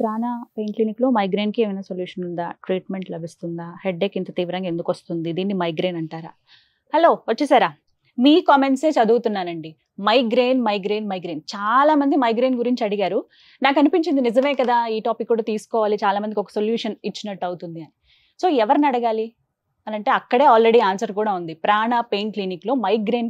ప్రాణ పెయిన్ క్లినిక్లో కి ఏమైనా సొల్యూషన్ ఉందా ట్రీట్మెంట్ లభిస్తుందా హెడ్డేక్ ఇంత తీవ్రంగా ఎందుకు వస్తుంది దీన్ని మైగ్రేన్ అంటారా హలో వచ్చేసారా మీ కామెంట్సే చదువుతున్నానండి మైగ్రేన్ మైగ్రేన్ మైగ్రేన్ చాలా మంది మైగ్రేన్ గురించి అడిగారు నాకు అనిపించింది నిజమే కదా ఈ టాపిక్ కూడా తీసుకోవాలి చాలా మందికి ఒక సొల్యూషన్ ఇచ్చినట్టు అవుతుంది అని సో ఎవరిని అడగాలి అని అంటే అక్కడే ఆల్రెడీ ఆన్సర్ కూడా ఉంది ప్రాణ పెయిన్ క్లినిక్లో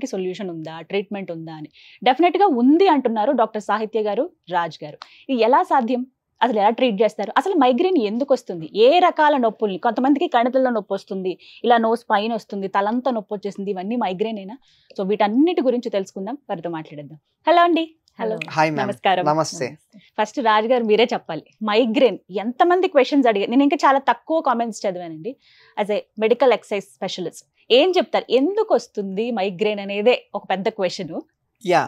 కి సొల్యూషన్ ఉందా ట్రీట్మెంట్ ఉందా అని డెఫినెట్గా ఉంది అంటున్నారు డాక్టర్ సాహిత్య గారు రాజ్ గారు ఇది ఎలా సాధ్యం అసలు ఎలా ట్రీట్ చేస్తారు అసలు మైగ్రేన్ ఎందుకు వస్తుంది ఏ రకాల నొప్పుల్ని కొంతమందికి కణితల్లో నొప్పి వస్తుంది ఇలా నోస్ పైన వస్తుంది తలంతా నొప్పి వచ్చేసింది ఇవన్నీ మైగ్రేనేనా సో వీటన్నిటి గురించి తెలుసుకుందాం వారితో మాట్లాడేద్దాం హలో అండి హలో హాయ్ నమస్కారం నమస్తే ఫస్ట్ రాజ్ గారు మీరే చెప్పాలి మైగ్రేన్ ఎంతమంది క్వశ్చన్స్ అడిగారు నేను ఇంకా చాలా తక్కువ కామెంట్స్ చదివానండి as a medical excise specialist ఏం చెప్తారు ఎందుకు వస్తుంది మైగ్రేన్ అనేదే ఒక పెద్ద క్వశ్చన్ యా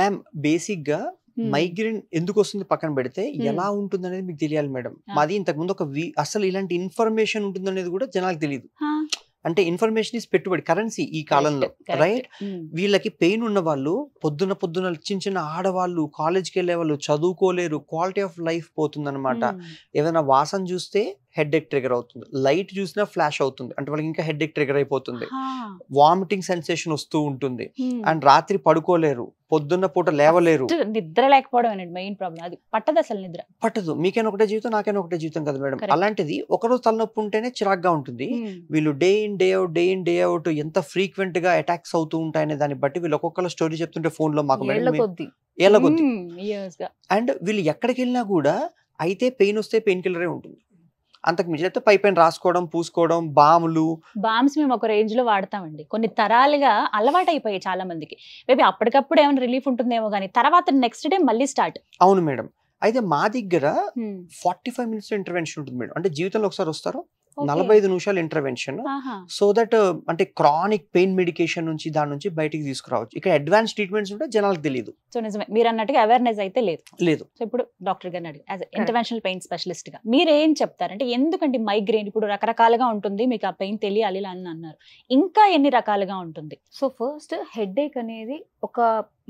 మ్యామ్ బేసిక్గా మైగ్రేన్ ఎందుకు వస్తుంది పక్కన పెడితే ఎలా ఉంటుంది అనేది మీకు తెలియాలి మేడం మాది ఇంతకు ముందు ఒక అసలు ఇలాంటి ఇన్ఫర్మేషన్ ఉంటుంది అనేది కూడా జనాలకు తెలియదు అంటే ఇన్ఫర్మేషన్ ఇస్ పెట్టుబడి కరెన్సీ ఈ కాలంలో రైట్ వీళ్ళకి పెయిన్ ఉన్న వాళ్ళు పొద్దున పొద్దున చిన్న చిన్న ఆడవాళ్ళు కాలేజ్కి వెళ్ళే వాళ్ళు చదువుకోలేరు క్వాలిటీ ఆఫ్ లైఫ్ పోతుందన్నమాట ఏదైనా వాసన చూస్తే హెడ్ ఎక్ ట్రిగర్ అవుతుంది లైట్ చూసినా ఫ్లాష్ అవుతుంది అంటే వాళ్ళకి ఇంకా హెడ్ ఎక్ ట్రిగర్ అయిపోతుంది వామిటింగ్ సెన్సేషన్ వస్తూ ఉంటుంది అండ్ రాత్రి పడుకోలేరు పొద్దున్న పూట లేవలేరు నిద్ర లేకపోవడం అనేది మెయిన్ ప్రాబ్లం అది పట్టదు అసలు నిద్ర పట్టదు మీకైనా ఒకటే జీవితం నాకైనా ఒకటే జీవితం కదా మేడం అలాంటిది ఒకరోజు తలనొప్పి ఉంటేనే చిరాగ్గా ఉంటుంది వీళ్ళు day in day out day in day out ఎంత ఫ్రీక్వెంట్ గా అటాక్స్ అవుతూ ఉంటాయనే దాన్ని బట్టి వీళ్ళు ఒక్కొక్కరు స్టోరీ చెప్తుంటే ఫోన్ లో మాకు ఎలా అండ్ వీళ్ళు ఎక్కడికి వెళ్ళినా కూడా అయితే పెయిన్ వస్తే పెయిన్ కిల్లరే ఉంటుంది అంతకు మించి అయితే పైన రాసుకోవడం పూసుకోవడం బాములు బామ్స్ మేము ఒక రేంజ్ లో వాడతామండి కొన్ని తరాలుగా అలవాటు అయిపోయాయి చాలా మందికి మేబీ అప్పటికప్పుడు ఏమైనా రిలీఫ్ ఉంటుందేమో కానీ తర్వాత నెక్స్ట్ డే మళ్ళీ స్టార్ట్ అవును మేడం అయితే మా దగ్గర ఫార్టీ ఫైవ్ మినిట్స్ ఇంటర్వెన్షన్ ఉంటుంది మేడం అంటే జీవితంలో ఒకసారి వస్తారు నలభై ఐదు నిమిషాలు ఇంటర్వెన్షన్ సో దట్ అంటే క్రానిక్ పెయిన్ మెడికేషన్ నుంచి దాని నుంచి బయటికి తీసుకురావచ్చు ఇక్కడ అడ్వాన్స్ ట్రీట్మెంట్స్ ఉంటే జనాలకు తెలియదు సో నిజమే మీరు అన్నట్టుగా అవేర్నెస్ అయితే లేదు లేదు సో ఇప్పుడు డాక్టర్ గారిని అడిగి యాజ్ ఇంటర్వెన్షనల్ పెయిన్ స్పెషలిస్ట్ గా మీరు ఏం చెప్తారంటే ఎందుకంటే మైగ్రేన్ ఇప్పుడు రకరకాలుగా ఉంటుంది మీకు ఆ పెయిన్ తెలియాలి అని అన్నారు ఇంకా ఎన్ని రకాలుగా ఉంటుంది సో ఫస్ట్ హెడ్ ఏక్ అనేది ఒక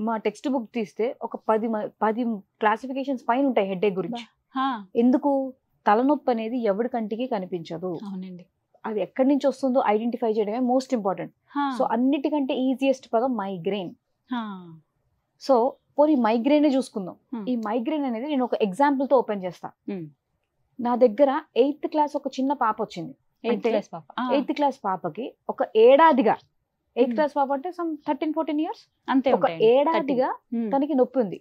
మా టెక్స్ట్ బుక్ తీస్తే ఒక పది పది క్లాసిఫికేషన్స్ పైన ఉంటాయి హెడ్ ఏక్ గురించి ఎందుకు తలనొప్పి అనేది ఎవరి కంటికి కనిపించదు అవునండి అది ఎక్కడి నుంచి వస్తుందో ఐడెంటిఫై చేయడమే మోస్ట్ ఇంపార్టెంట్ సో అన్నిటికంటే ఈజియెస్ట్ పదం మైగ్రెయిన్ సో పోనీ మైగ్రెయిన్ చూసుకుందాం ఈ మైగ్రెయిన్ అనేది నేను ఒక ఎగ్జాంపుల్ తో ఓపెన్ చేస్తా నా దగ్గర ఎయిత్ క్లాస్ ఒక చిన్న పాప వచ్చింది ఎయిత్ క్లాస్ పాపకి ఒక ఏడాదిగా ఎయిత్ క్లాస్ పాప అంటే సమ్ థర్టీన్ ఫోర్టీన్ ఇయర్స్ అంతే ఒక ఏడాదిగా తనకి నొప్పి ఉంది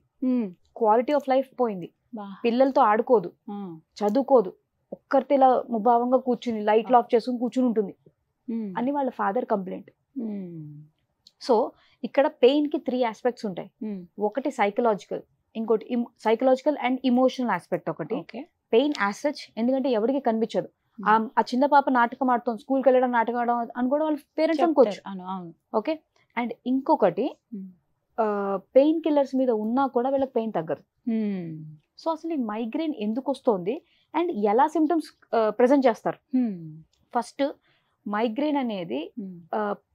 క్వాలిటీ ఆఫ్ లైఫ్ పోయింది పిల్లలతో ఆడుకోదు చదువుకోదు ఒక్కరితో ఇలా ముభావంగా కూర్చుని లైట్లు ఆఫ్ చేసుకుని కూర్చుని ఉంటుంది అని వాళ్ళ ఫాదర్ కంప్లైంట్ సో ఇక్కడ పెయిన్ కి త్రీ ఆస్పెక్ట్స్ ఉంటాయి ఒకటి సైకలాజికల్ ఇంకోటి సైకలాజికల్ అండ్ ఇమోషనల్ ఆస్పెక్ట్ ఒకటి పెయిన్ యాసెచ్ ఎందుకంటే ఎవరికి కనిపించదు ఆ చిన్న పాప నాటకం ఆడుతాం స్కూల్కి వెళ్ళడం నాటకం ఆడడం అని కూడా వాళ్ళ పేరెంట్స్ అనుకోవచ్చు ఓకే అండ్ ఇంకొకటి పెయిన్ కిల్లర్స్ మీద ఉన్నా కూడా వీళ్ళకి పెయిన్ తగ్గదు సో అసలు ఈ మైగ్రేన్ ఎందుకు వస్తుంది అండ్ ఎలా సిమ్టమ్స్ ప్రజెంట్ చేస్తారు ఫస్ట్ మైగ్రేన్ అనేది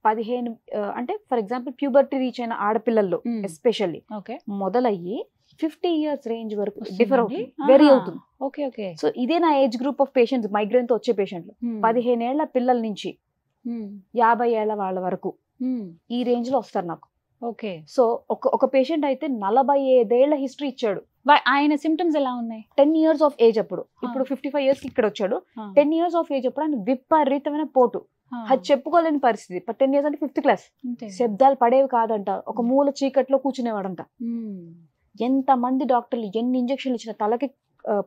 పదిహేను అంటే ఫర్ ఎగ్జాంపుల్ ప్యూబర్టీ రీచ్ అయిన ఆడపిల్లల్లో ఎస్పెషల్లీ మొదలయ్యి ఫిఫ్టీ ఇయర్స్ రేంజ్ వరకు డిఫర్ అవుతుంది వెరీ అవుతుంది ఓకే ఓకే సో ఇదే నా age group of patients migraine తో వచ్చే పేషెంట్లు ఏళ్ల పిల్లల నుంచి యాభై ఏళ్ల వాళ్ళ వరకు ఈ రేంజ్ లో వస్తారు నాకు ఓకే సో ఒక ఒక పేషెంట్ అయితే నలభై ఐదేళ్ల హిస్టరీ ఇచ్చాడు ఆయన సిమ్టమ్స్ ఎలా ఉన్నాయి టెన్ ఇయర్స్ ఆఫ్ ఏజ్ అప్పుడు ఇప్పుడు ఫిఫ్టీ ఫైవ్ ఇయర్స్ ఇక్కడ వచ్చాడు టెన్ ఇయర్స్ ఆఫ్ ఏజ్ అప్పుడు ఆయన విపరీతమైన పోటు అది చెప్పుకోలేని పరిస్థితి టెన్ ఇయర్స్ అంటే ఫిఫ్త్ క్లాస్ శబ్దాలు పడేవి కాదంట ఒక మూల చీకట్లో కూర్చునేవాడంట ఎంత మంది డాక్టర్లు ఎన్ని ఇంజక్షన్లు ఇచ్చిన తలకి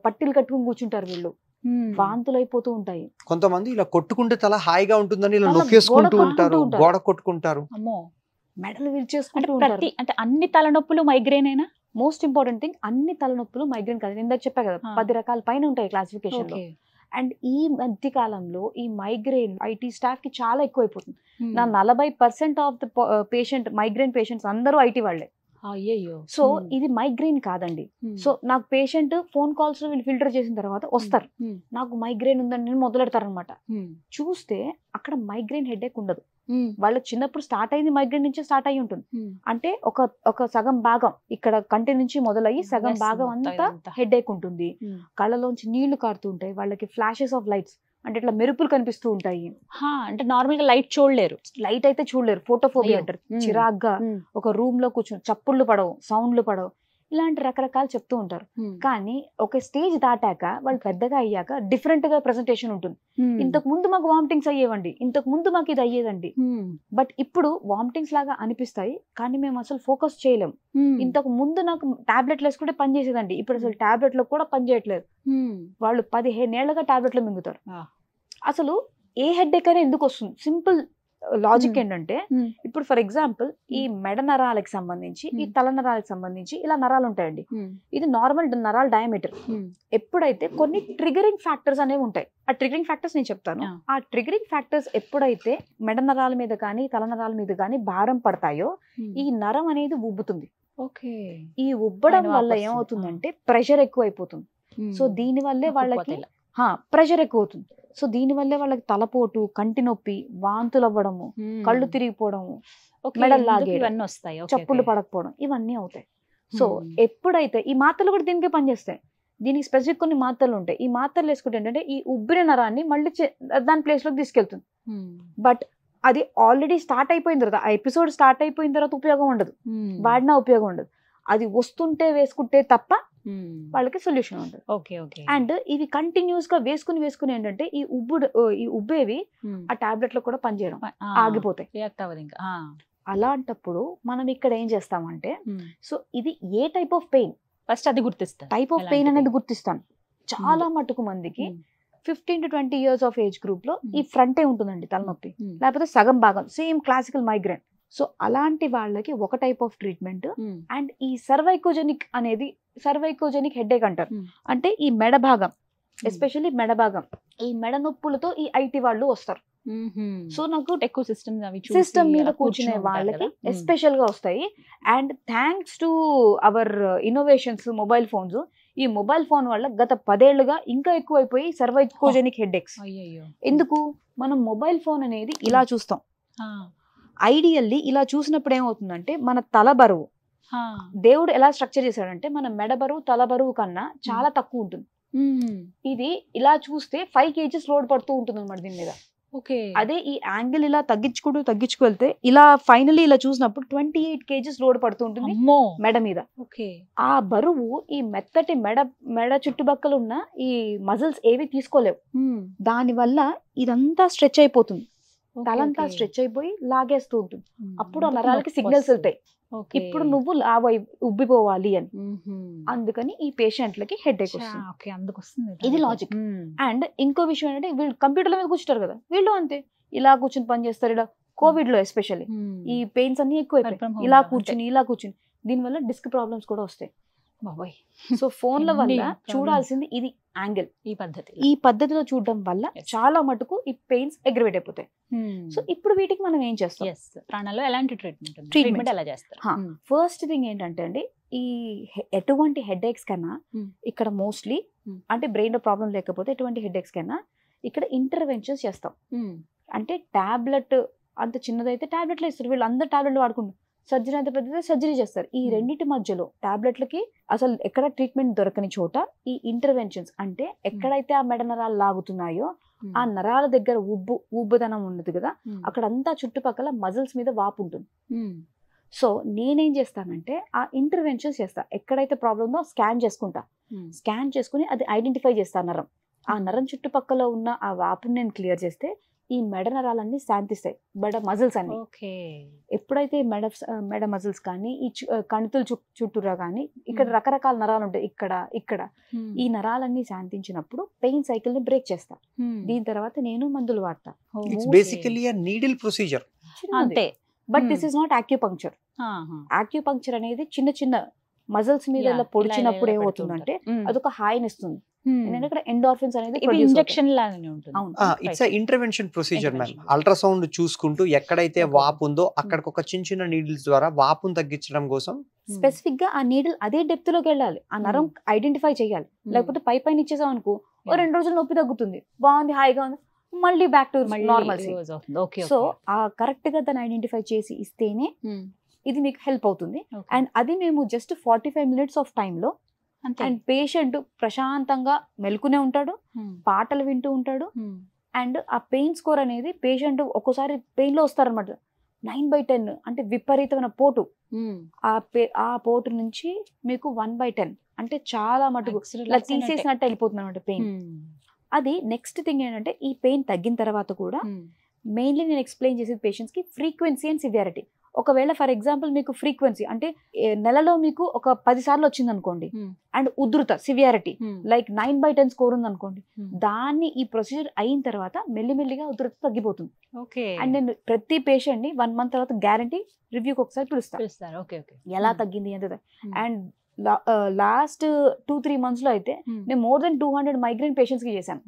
పట్టీలు కట్టుకుని కూర్చుంటారు వీళ్ళు వాంతులు అయిపోతూ ఉంటాయి కొంతమంది ఇలా కొట్టుకుంటే తల హాయిగా ఉంటుందని ఇలా నొక్కేసుకుంటూ ఉంటారు గోడ కొట్టుకుంటారు మెడలు విరిచేసుకుంటూ ప్రతి అంటే అన్ని తలనొప్పులు మైగ్రేన్ అయినా మోస్ట్ ఇంపార్టెంట్ థింగ్ అన్ని తలనొప్పులు మైగ్రేన్ కాదు ఇందాక చెప్పా కదా పది రకాల పైన ఉంటాయి క్లాసిఫికేషన్ అండ్ ఈ మధ్య కాలంలో ఈ మైగ్రేన్ ఐటీ స్టాఫ్ కి చాలా ఎక్కువైపోతుంది నా నలభై percent of the patient migraine patients అందరూ ఐటీ వాళ్ళే అయ్యో సో ఇది మైగ్రేన్ కాదండి సో నాకు పేషెంట్ ఫోన్ కాల్స్ వీళ్ళు ఫిల్టర్ చేసిన తర్వాత వస్తారు నాకు మైగ్రేన్ ఉందని నేను మొదలెడతారనమాట చూస్తే అక్కడ మైగ్రేన్ హెడేక్ ఉండదు వాళ్ళ చిన్నప్పుడు స్టార్ట్ అయింది మైగ్రేన్ నుంచి స్టార్ట్ అయి ఉంటుంది అంటే ఒక ఒక సగం భాగం ఇక్కడ కంటి నుంచి మొదలయ్యి సగం భాగం అంతా హెడ్ ఏక్ ఉంటుంది కళ్ళలోంచి నీళ్లు కారుతూ ఉంటాయి వాళ్ళకి ఫ్లాషెస్ ఆఫ్ లైట్స్ అంటే ఇట్లా మెరుపులు కనిపిస్తూ ఉంటాయి అంటే నార్మల్ గా లైట్ చూడలేరు లైట్ అయితే చూడలేరు ఫోటోఫోబియా అంటారు చిరాగ్గా ఒక రూమ్ లో కూర్చొని చప్పుళ్ళు పడవు సౌండ్లు పడవు ఇలాంటి రకరకాలు చెప్తూ ఉంటారు కానీ ఒక స్టేజ్ దాటాక వాళ్ళు పెద్దగా అయ్యాక డిఫరెంట్ గా ప్రెసెంటేషన్ ఉంటుంది ఇంతకు ముందు మాకు వామిటింగ్స్ అయ్యేవండి ఇంతకు ముందు మాకు ఇది అయ్యేదండి బట్ ఇప్పుడు వామిటింగ్స్ లాగా అనిపిస్తాయి కానీ మేము అసలు ఫోకస్ చేయలేం ఇంతకు ముందు నాకు టాబ్లెట్లు వేసుకుంటే పనిచేసేదండి ఇప్పుడు అసలు టాబ్లెట్లు కూడా పనిచేయట్లేదు వాళ్ళు పదిహేనేళ్లుగా టాబ్లెట్లు మింగుతారు అసలు ఏ హెడ్ ఎక్కడ ఎందుకు వస్తుంది సింపుల్ లాజిక్ ఏంటంటే ఇప్పుడు ఫర్ ఎగ్జాంపుల్ ఈ మెడ నరాలకు సంబంధించి ఈ తల నరాలకు సంబంధించి ఇలా నరాలు ఉంటాయండి ఇది నార్మల్ నరాల డయామీటర్ ఎప్పుడైతే కొన్ని ట్రిగరింగ్ ఫ్యాక్టర్స్ అనేవి ఉంటాయి ఆ ట్రిగరింగ్ ఫ్యాక్టర్స్ నేను చెప్తాను ఆ ట్రిగరింగ్ ఫ్యాక్టర్స్ ఎప్పుడైతే మెడ నరాల మీద కానీ తల నరాల మీద కానీ భారం పడతాయో ఈ నరం అనేది ఉబ్బుతుంది ఓకే ఈ ఉబ్బడం వల్ల ఏమవుతుందంటే ప్రెషర్ ఎక్కువైపోతుంది సో దీని వల్లే వాళ్ళకి ప్రెషర్ ఎక్కువ అవుతుంది సో వల్ల వాళ్ళకి తలపోటు కంటి నొప్పి వాంతులు అవ్వడము hmm. కళ్ళు తిరిగిపోవడము మెడల్లాగే ఇవన్నీ వస్తాయి చెప్పులు పడకపోవడం ఇవన్నీ అవుతాయి hmm. సో ఎప్పుడైతే ఈ మాత్రలు కూడా దీనికే పనిచేస్తాయి దీనికి స్పెసిఫిక్ కొన్ని మాత్రలు ఉంటాయి ఈ మాత్రలు వేసుకుంటే ఏంటంటే ఈ ఉబ్బిరి నరాన్ని మళ్ళీ దాని ప్లేస్ లోకి తీసుకెళ్తుంది hmm. బట్ అది ఆల్రెడీ స్టార్ట్ అయిపోయిన తర్వాత ఆ ఎపిసోడ్ స్టార్ట్ అయిపోయిన తర్వాత ఉపయోగం ఉండదు వాడినా ఉపయోగం ఉండదు అది వస్తుంటే వేసుకుంటే తప్ప వాళ్ళకి సొల్యూషన్ ఉంటుంది ఓకే ఓకే అండ్ ఇవి కంటిన్యూస్ గా వేసుకుని వేసుకుని ఏంటంటే ఈ ఉబ్బు ఈ ఉబ్బేవి ఆ టాబ్లెట్ లో కూడా పనిచేయడం ఆగిపోతాయి అలాంటప్పుడు మనం ఇక్కడ ఏం చేస్తామంటే సో ఇది ఏ టైప్ ఆఫ్ పెయిన్ ఫస్ట్ అది గుర్తిస్తాను టైప్ ఆఫ్ పెయిన్ అనేది గుర్తిస్తాను చాలా మటుకు మందికి fifteen to twenty years of age group లో ఈ ఫ్రంటే ఉంటుందండి తలనొప్పి లేకపోతే సగం భాగం సేమ్ క్లాసికల్ మైగ్రేన్ సో అలాంటి వాళ్ళకి ఒక టైప్ ఆఫ్ ట్రీట్మెంట్ అండ్ ఈ సర్వైకోజెనిక్ అనేది సర్వైకోజెనిక్ హెడ్డేక్ అంటారు అంటే ఈ మెడ భాగం ఎస్పెషల్లీ మెడ భాగం ఈ మెడ నొప్పులతో ఈ ఐటీ వాళ్ళు వస్తారు సో నాకు ఎక్కువ సిస్టమ్ సిస్టమ్ మీద కూర్చునే వాళ్ళకి ఎస్పెషల్ గా వస్తాయి and thanks to our innovations mobile phones ఈ మొబైల్ ఫోన్ వల్ల గత పదేళ్లుగా ఇంకా ఎక్కువైపోయి సర్వైకోజెనిక్ హెడ్ ఎక్స్ ఎందుకు మనం మొబైల్ ఫోన్ అనేది ఇలా చూస్తాం ఐడియల్లీ ఇలా చూసినప్పుడు ఏమవుతుందంటే మన తల బరువు దేవుడు ఎలా స్ట్రక్చర్ చేశాడంటే మన మెడ బరువు తల బరువు కన్నా చాలా తక్కువ ఉంటుంది ఇది ఇలా చూస్తే ఫైవ్ కేజీస్ లోడ్ పడుతూ ఉంటుంది అనమాట దీని మీద ఓకే అదే ఈ యాంగిల్ ఇలా తగ్గించుకుంటూ వెళ్తే ఇలా ఫైనలీ ఇలా చూసినప్పుడు ట్వంటీ ఎయిట్ కేజీస్ లోడ్ పడుతూ ఉంటుంది మెడ మీద ఓకే ఆ బరువు ఈ మెత్తటి మెడ మెడ చుట్టుపక్కల ఉన్న ఈ మజిల్స్ ఏవి తీసుకోలేవు దానివల్ల ఇదంతా స్ట్రెచ్ అయిపోతుంది తలంతా స్ట్రెచ్ అయిపోయి లాగేస్తూ ఉంటుంది అప్పుడు ఆ నరాలకి సిగ్నల్స్ వెళ్తాయి ఇప్పుడు నువ్వు లావై ఉబ్బిపోవాలి అని అందుకని ఈ పేషెంట్లకి హెడ్ ఎక్ వస్తుంది వస్తుంది ఇది లాజిక్ అండ్ ఇంకో విషయం ఏంటంటే వీళ్ళు కంప్యూటర్ల మీద కూర్చుంటారు కదా వీళ్ళు అంతే ఇలా కూర్చుని పని చేస్తారు ఇలా కోవిడ్ లో ఎస్పెషల్లీ ఈ పెయిన్స్ అన్ని ఎక్కువ ఇలా కూర్చుని ఇలా కూర్చుని దీనివల్ల డిస్క్ ప్రాబ్లమ్స్ కూడా వస్తాయి బాబాయ్ సో ఫోన్ల వల్ల చూడాల్సింది ఇది యాంగిల్ ఈ పద్ధతి ఈ పద్ధతిలో చూడడం వల్ల చాలా మటుకు ఈ పెయిన్స్ అగ్రివేట్ అయిపోతాయి hmm. సో ఇప్పుడు వీటికి మనం ఏం చేస్తాం ప్రాణాల్లో ఎలాంటి ట్రీట్మెంట్ ట్రీట్మెంట్ ఎలా చేస్తారు ఫస్ట్ థింగ్ hmm. ఏంటంటే అండి ఈ ఎటువంటి హెడ్ hmm. ఎక్స్ కన్నా ఇక్కడ మోస్ట్లీ అంటే బ్రెయిన్ లో ప్రాబ్లం లేకపోతే ఎటువంటి హెడ్ ఎక్స్ కన్నా ఇక్కడ ఇంటర్వెన్షన్స్ చేస్తాం అంటే టాబ్లెట్ అంత చిన్నదైతే టాబ్లెట్లు ఇస్తారు వీళ్ళు అందరు టాబ్లెట్లు వాడుకుంటారు సర్జరీ అంత పెద్దది సర్జరీ చేస్తారు ఈ రెండింటి మధ్యలో టాబ్లెట్లకి అసలు ఎక్కడ ట్రీట్మెంట్ దొరకని చోట ఈ ఇంటర్వెన్షన్స్ అంటే ఎక్కడైతే ఆ మెడ నరాలు లాగుతున్నాయో ఆ నరాల దగ్గర ఉబ్బు ఉబ్బుదనం ఉన్నది కదా అక్కడంతా చుట్టుపక్కల మజిల్స్ మీద వాపు ఉంటుంది సో నేనేం చేస్తానంటే ఆ ఇంటర్వెన్షన్స్ చేస్తా ఎక్కడైతే ప్రాబ్లం ఉందో స్కాన్ చేసుకుంటా స్కాన్ చేసుకుని అది ఐడెంటిఫై చేస్తా నరం ఆ నరం చుట్టుపక్కల ఉన్న ఆ వాపుని నేను క్లియర్ చేస్తే ఈ మెడ నరాలన్నీ శాంతిస్తాయి మెడ మజిల్స్ అన్ని ఎప్పుడైతే మెడ మెడ మజిల్స్ కానీ ఈ కణితుల చుట్టూరా కానీ ఇక్కడ రకరకాల నరాలు ఉంటాయి ఇక్కడ ఇక్కడ ఈ నరాలన్నీ శాంతించినప్పుడు పెయిన్ సైకిల్ ని బ్రేక్ చేస్తా దీని తర్వాత నేను మందులు వాడతా ఇట్స్ నీడిల్ ప్రొసీజర్ అంతే but this is not acupuncture acupuncture అనేది చిన్న చిన్న మజిల్స్ మీద పొడిచినప్పుడు ఏమవుతుంది అంటే అదొక హాయిని ఇస్తుంది ఇక్కడ it's intervention procedure ma'am ultrasound చూసుకుంటూ ఎక్కడైతే వాపు ఉందో hmm. అక్కడికి ఒక చిన్న చిన్న నీడిల్స్ ద్వారా వాపును తగ్గించడం కోసం స్పెసిఫిక్ hmm. గా ఆ నీడిల్ అదే డెప్త్ లోకి వెళ్ళాలి ఆ నరం ఐడెంటిఫై hmm. చేయాలి లేకపోతే పై పైన ఇచ్చేసాం అనుకో రెండు రోజులు నొప్పి తగ్గుతుంది బాగుంది హాయిగా ఉంది మళ్ళీ బ్యాక్ టు నార్మల్ సో ఆ కరెక్ట్ గా దాన్ని ఐడెంటిఫై చేసి ఇస్తేనే ఇది మీకు హెల్ప్ అవుతుంది అండ్ అది మేము just forty five minutes of టైంలో అండ్ పేషెంట్ ప్రశాంతంగా మెలుకునే ఉంటాడు hmm. పాటలు వింటూ ఉంటాడు అండ్ hmm. ఆ పెయిన్ స్కోర్ అనేది పేషెంట్ ఒక్కోసారి పెయిన్లో వస్తారనమాట నైన్ బై టెన్ అంటే విపరీతమైన పోటు hmm. ఆ పే ఆ పోటు నుంచి మీకు వన్ బై టెన్ అంటే చాలా మటుకు తీసేసినట్టు వెళ్ళిపోతుంది అనమాట పెయిన్ అది నెక్స్ట్ థింగ్ ఏంటంటే ఈ పెయిన్ తగ్గిన తర్వాత కూడా మెయిన్లీ నేను ఎక్స్ప్లెయిన్ చేసేది పేషెంట్స్కి ఫ్రీక్వెన్సీ అండ్ సివియారిటీ ఒకవేళ ఫర్ ఎగ్జాంపుల్ మీకు ఫ్రీక్వెన్సీ అంటే నెలలో మీకు ఒక పది సార్లు వచ్చింది అనుకోండి hmm. అండ్ ఉధృత severity hmm. Like nine by ten score ఉంది అనుకోండి hmm. దాన్ని ఈ ప్రొసీజర్ అయిన తర్వాత మెల్లిమెల్లిగా ఉధృత తగ్గిపోతుంది ఓకే అండ్ నేను ప్రతి పేషెంట్ ని వన్ మంత్ తర్వాత గ్యారంటీ రివ్యూకి ఒకసారి పిలుస్తాను ఎలా తగ్గింది ఎంత and last two three months లో అయితే నేను more than two hundred migraine patients కి చేశాను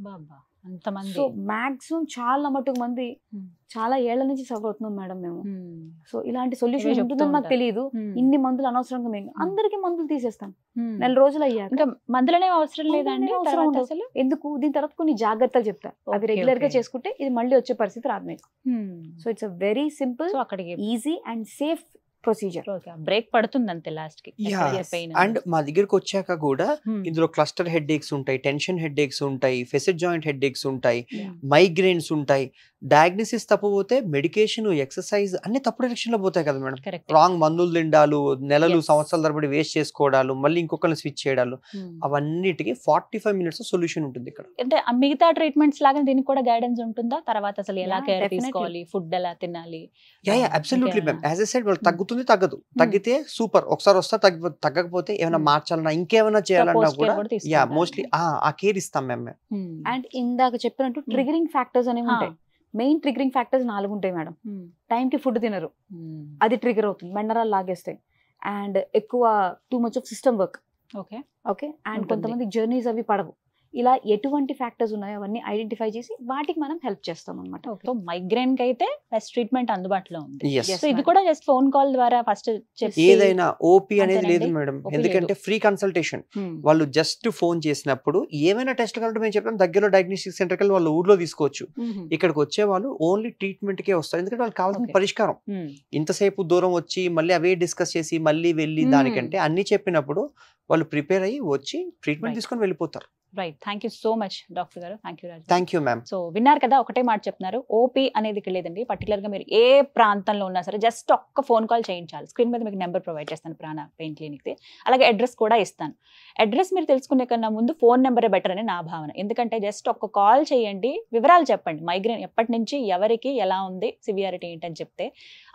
సో మాక్సిమం చాలా మటుకు మంది చాలా ఏళ్ల నుంచి సఫర్ అవుతున్నాం మేడం మేము సో ఇలాంటి సొల్యూషన్ ఉంటుందని మాకు తెలియదు ఇన్ని మందులు అనవసరంగా మేము అందరికి మందులు తీసేస్తాం నెల రోజులు అయ్యాక అనేవి అవసరం లేదండి అసలు ఎందుకు దీని తర్వాత కొన్ని జాగ్రత్తలు చెప్తా అవి రెగ్యులర్ గా చేసుకుంటే ఇది మళ్ళీ వచ్చే పరిస్థితి రాదు మీకు so it's uh very simple అక్కడికి easy and safe procedure break పడుతుంది అంతే లాస్ట్ కి అండ్ మా దగ్గరకు వచ్చాక కూడా ఇందులో క్లస్టర్ హెడ్ ఏక్స్ ఉంటాయి టెన్షన్ హెడ్ ఏక్స్ ఉంటాయి ఫెసిడ్ జాయింట్ హెడ్ ఏక్స్ ఉంటాయి మైగ్రేన్స్ ఉంటాయి డయాగ్నోసిస్ తప్పపోతే మెడికేషన్ ఎక్సర్సైజ్ అన్ని తప్పుడు డైరెక్షన్ లో పోతాయి కదా మేడం రాంగ్ మందులు తిండాలు నెలలు సంవత్సరాల తరబడి వేస్ట్ చేసుకోవడాలు మళ్ళీ ఇంకొకరిని స్విచ్ చేయడాలు అవన్నిటికీ ఫార్టీ ఫైవ్ మినిట్స్ సొల్యూషన్ ఉంటుంది ఇక్కడ అంటే మిగతా ట్రీట్మెంట్స్ లాగా దీనికి కూడా గైడెన్స్ ఉంటుందా తర్వాత అసలు ఎలా కేర్ తీసుకోవాలి ఫుడ్ ఎలా తినాలి yeah absolutely ma'am as a side వాళ్ళు తగ్గుతుంది తగ్గుతుంది తగ్గదు తగ్గితే సూపర్ ఒకసారి వస్తారు తగ్గి తగ్గకపోతే ఏమైనా మార్చాలన్నా ఇంకేమైనా చేయాలన్నా కూడా యా మోస్ట్లీ ఆ కేర్ ఇస్తాం మేము అండ్ ఇందాక చెప్పినట్టు ట్రిగరింగ్ ఫ్యాక్టర్స్ అనేవి ఉంటాయి మెయిన్ ట్రిగరింగ్ ఫ్యాక్టర్స్ నాలుగు ఉంటాయి మేడం టైం కి ఫుడ్ తినరు అది ట్రిగర్ అవుతుంది మెండరాలు లాగేస్తాయి అండ్ ఎక్కువ too much of system work okay okay and కొంతమంది జర్నీస్ అవి పడవు ఇలా ఎటువంటి ఫ్యాక్టర్స్ ఉన్నాయో అవన్నీ ఐడెంటిఫై చేసి వాటికి మనం హెల్ప్ చేస్తాం అనమాట సో మైగ్రేన్ కి అయితే బెస్ట్ ట్రీట్మెంట్ అందుబాటులో ఉంది సో ఇది కూడా జస్ట్ ఫోన్ కాల్ ద్వారా ఫస్ట్ ఏదైనా ఓపీ అనేది లేదు మేడం ఎందుకంటే ఫ్రీ కన్సల్టేషన్ hmm. వాళ్ళు జస్ట్ ఫోన్ చేసినప్పుడు ఏమైనా టెస్ట్ కావాలంటే మేము చెప్పాం దగ్గరలో డయాగ్నోస్టిక్ సెంటర్ కి వాళ్ళు ఊర్లో తీసుకోవచ్చు hmm. ఇక్కడికి వచ్చే వాళ్ళు ఓన్లీ ట్రీట్మెంట్ కే వస్తారు ఎందుకంటే వాళ్ళు కావాల్సిన పరిష్కారం hmm. ఇంతసేపు దూరం వచ్చి మళ్ళీ అవే డిస్కస్ చేసి మళ్ళీ వెళ్ళి దానికంటే అన్ని చెప్పినప్పుడు వాళ్ళు ప్రిపేర్ అయ్యి వచ్చి ట్రీట్మెంట్ తీసుకొని వెళ్ళిపోతారు right thank you so much doctor గారు thank you Raju thank you ma'am so విన్నారు కదా ఒకటే మాట చెప్తున్నారు ఓపీ అనేది ఇక్కడ లేదండి గా మీరు ఏ ప్రాంతంలో ఉన్నా సరే జస్ట్ ఒక్క ఫోన్ కాల్ చేయించాలి స్క్రీన్ మీద మీకు నెంబర్ ప్రొవైడ్ చేస్తాను ప్రాణ పెయిన్ క్లినిక్ది అలాగే అడ్రస్ కూడా ఇస్తాను అడ్రస్ మీరు తెలుసుకునే కన్నా ముందు ఫోన్ నెంబరే బెటర్ అని నా భావన ఎందుకంటే జస్ట్ ఒక్క కాల్ చేయండి వివరాలు చెప్పండి మైగ్రేన్ ఎప్పటి నుంచి ఎవరికి ఎలా ఉంది సివియారిటీ ఏంటని చెప్తే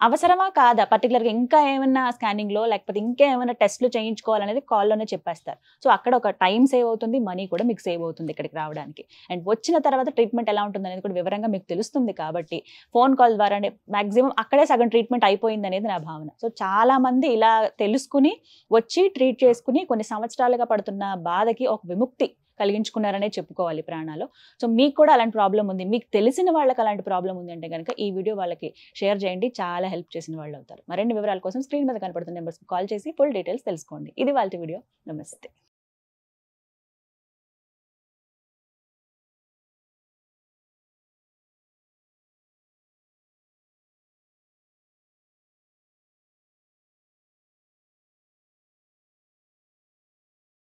అవసరమా కాదా పర్టికులర్ గా ఇంకా ఏమైనా స్కానింగ్ లో లేకపోతే ఇంకా ఏమైనా టెస్ట్లు చేయించుకోవాలనేది కాల్లోనే చెప్పేస్తారు సో అక్కడ ఒక టైం సేవ్ అవుతుంది మనీ కూడా మీకు సేవ్ అవుతుంది ఇక్కడికి రావడానికి అండ్ వచ్చిన తర్వాత ట్రీట్మెంట్ ఎలా ఉంటుంది అనేది కూడా వివరంగా మీకు తెలుస్తుంది కాబట్టి ఫోన్ కాల్ ద్వారా మాక్సిమం అక్కడే సగం ట్రీట్మెంట్ అయిపోయింది అనేది నా భావన సో చాలా మంది ఇలా తెలుసుకుని వచ్చి ట్రీట్ చేసుకుని కొన్ని సంవత్సరాలుగా పడుతున్న బాధకి ఒక విముక్తి కలిగించుకున్నారనే చెప్పుకోవాలి ప్రాణాలు సో మీకు కూడా అలాంటి ప్రాబ్లం ఉంది మీకు తెలిసిన వాళ్ళకి అలాంటి ప్రాబ్లం ఉంది అంటే కనుక ఈ వీడియో వాళ్ళకి షేర్ చేయండి చాలా హెల్ప్ చేసిన వాళ్ళు అవుతారు మరిన్ని వివరాల కోసం స్క్రీన్ మీద కనపడుతున్న నెంబర్స్కి కాల్ చేసి ఫుల్ డీటెయిల్స్ తెలుసుకోండి ఇది వాళ్ళ వీడియో నమస్తే